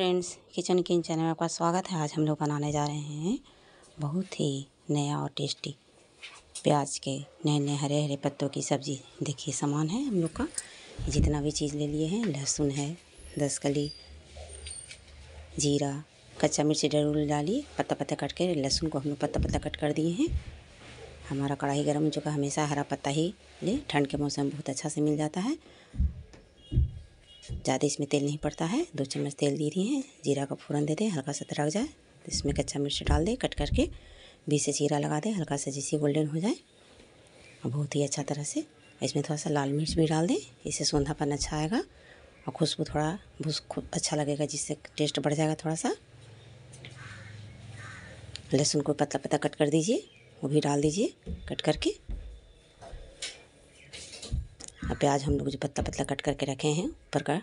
friends kitchen channel में आपका स्वागत है आज हम लोग बनाने जा रहे हैं बहुत ही नया और टेस्टी प्याज के नए नए हरे हरे पत्तों की सब्ज़ी देखिए सामान है हम लोग का जितना भी चीज़ ले लिए हैं लहसुन है दस कली जीरा कच्चा मिर्ची डरूल डालिए पत्ता पत्ता कट के लहसुन को हम लोग पत्ता पत्ता कट कर दिए हैं हमारा कढ़ाई गर्म हो चुका हमेशा हरा पत्ता ही ले ठंड के मौसम बहुत अच्छा से मिल जाता है ज़्यादा इसमें तेल नहीं पड़ता है दो चम्मच तेल दे रही हैं जीरा का फोरन दे दें हल्का सा तरक जाए तो इसमें कच्चा मिर्च डाल दें कट करके बीच से जीरा लगा दें हल्का सा जैसे गोल्डन हो जाए और बहुत ही अच्छा तरह से इसमें थोड़ा सा लाल मिर्च भी डाल दें इससे सौंधापन अच्छा आएगा और खुशबू थोड़ा भूस अच्छा लगेगा जिससे टेस्ट बढ़ जाएगा थोड़ा सा लहसुन को पतला पतला कट कर दीजिए वो भी डाल दीजिए कट करके प्याज हम लोग जो पतला पतला कट करके रखे हैं ऊपर का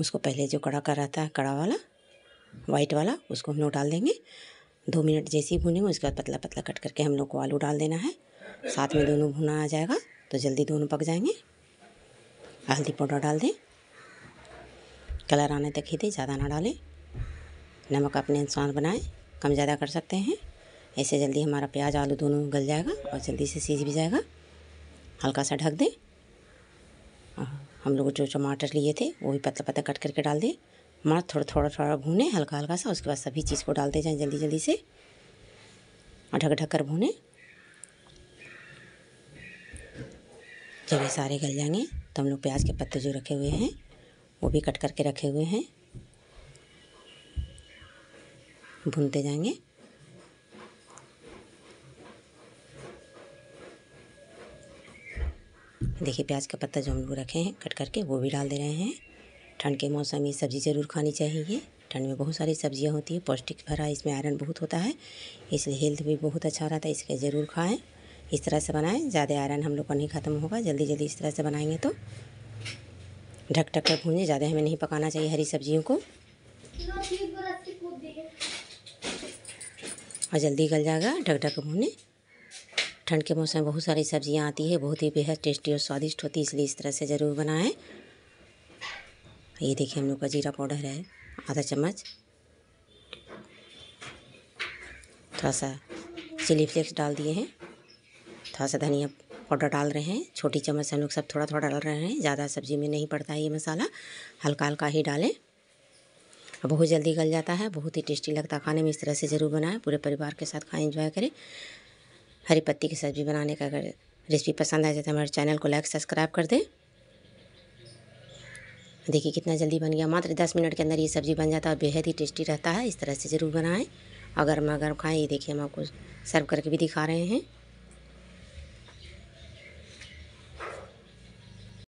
उसको पहले जो कड़ा का रहता है कड़ा वाला वाइट वाला उसको हम लोग डाल देंगे दो मिनट जैसे ही भुनेंगे उसके बाद पतला पतला कट करके हम लोग को आलू डाल देना है साथ में दोनों भुना आ जाएगा तो जल्दी दोनों पक जाएंगे हल्दी पाउडर डाल दें कलर आने तक ही दें ज़्यादा ना डालें नमक अपने अनुसार बनाएं कम ज़्यादा कर सकते हैं ऐसे जल्दी हमारा प्याज आलू दोनों गल जाएगा और जल्दी से सीज भी जाएगा हल्का सा ढक दें हाँ, हम लोग जो टमाटर लिए थे वो भी पतला पतला कट करके डाल दें मार थोड़ा थोड़ा थोड़ा भूने हल्का हल्का सा उसके बाद सभी चीज़ को डालते जाएँ जल्दी जल्दी से और ढक ढक कर भूने जब ये सारे गल जाएंगे तो हम लोग प्याज के पत्ते जो रखे हुए हैं वो भी कट करके रखे हुए हैं भूनते जाएंगे देखिए प्याज का पत्ता जो हम लोग रखे हैं कट करके वो भी डाल दे रहे हैं ठंड के मौसम में सब्ज़ी ज़रूर खानी चाहिए ठंड में बहुत सारी सब्ज़ियाँ होती है पौष्टिक भरा इसमें आयरन बहुत होता है इसलिए हेल्थ भी बहुत अच्छा रहता है इसके ज़रूर खाएँ इस तरह से बनाएं ज़्यादा आयरन हम लोग का नहीं ख़त्म होगा जल्दी जल्दी इस तरह से बनाएंगे तो ढक ढक कर भूनें ज़्यादा हमें नहीं पकाना चाहिए हरी सब्जियों को और जल्दी गल जाएगा ढक ढक भूनें ठंड के मौसम में बहुत सारी सब्ज़ियाँ आती है बहुत ही बेहद टेस्टी और स्वादिष्ट होती है इसलिए इस तरह से ज़रूर बनाएं ये देखिए हम लोग का जीरा पाउडर है आधा चम्मच थोड़ा सा चिली फ्लेक्स डाल दिए हैं थोड़ा सा धनिया पाउडर डाल रहे हैं छोटी चम्मच से हम लोग सब थोड़ा थोड़ा डाल रहे हैं ज़्यादा सब्ज़ी में नहीं पड़ता है ये मसाला हल्का हल्का ही डालें बहुत जल्दी गल जाता है बहुत ही टेस्टी लगता है खाने में इस तरह से ज़रूर बनाएं पूरे परिवार के साथ खाएं एंजॉय करें हरी पत्ती की सब्ज़ी बनाने का अगर रेसिपी पसंद आ जाए तो हमारे चैनल को लाइक सब्सक्राइब कर दें देखिए कितना जल्दी बन गया मात्र दस मिनट के अंदर ये सब्ज़ी बन जाता है और बेहद ही टेस्टी रहता है इस तरह से ज़रूर बनाएं अगर मगर गर्म खाएँ ये देखिए हम आपको सर्व करके भी दिखा रहे हैं